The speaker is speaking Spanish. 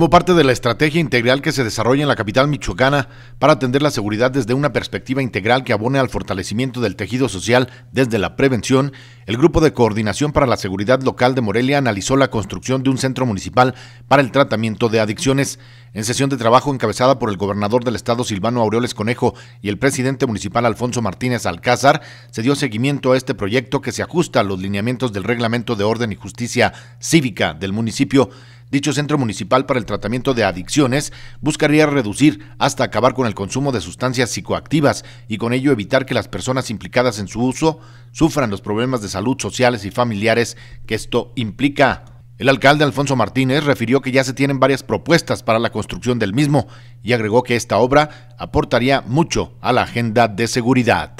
como parte de la estrategia integral que se desarrolla en la capital michoacana para atender la seguridad desde una perspectiva integral que abone al fortalecimiento del tejido social desde la prevención, el Grupo de Coordinación para la Seguridad Local de Morelia analizó la construcción de un centro municipal para el tratamiento de adicciones. En sesión de trabajo encabezada por el gobernador del estado Silvano Aureoles Conejo y el presidente municipal Alfonso Martínez Alcázar, se dio seguimiento a este proyecto que se ajusta a los lineamientos del Reglamento de Orden y Justicia Cívica del municipio. Dicho Centro Municipal para el Tratamiento de Adicciones buscaría reducir hasta acabar con el consumo de sustancias psicoactivas y con ello evitar que las personas implicadas en su uso sufran los problemas de salud sociales y familiares que esto implica. El alcalde Alfonso Martínez refirió que ya se tienen varias propuestas para la construcción del mismo y agregó que esta obra aportaría mucho a la agenda de seguridad.